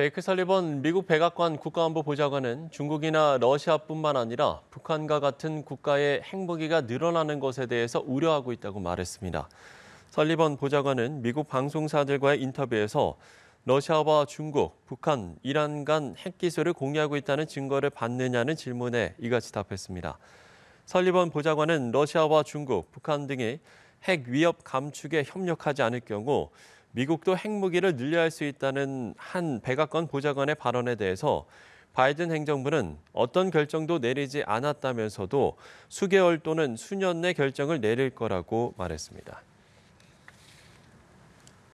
제이크 설리번 미국 백악관 국가안보 보좌관은 중국이나 러시아뿐만 아니라 북한과 같은 국가의 핵무기가 늘어나는 것에 대해서 우려하고 있다고 말했습니다. 설리번 보좌관은 미국 방송사들과의 인터뷰에서 러시아와 중국, 북한, 이란 간 핵기술을 공유하고 있다는 증거를 받느냐는 질문에 이같이 답했습니다. 설리번 보좌관은 러시아와 중국, 북한 등이 핵 위협 감축에 협력하지 않을 경우 미국도 핵무기를 늘려야 할 수 있다는 한 백악관 보좌관의 발언에 대해서 바이든 행정부는 어떤 결정도 내리지 않았다면서도 수개월 또는 수년 내 결정을 내릴 거라고 말했습니다.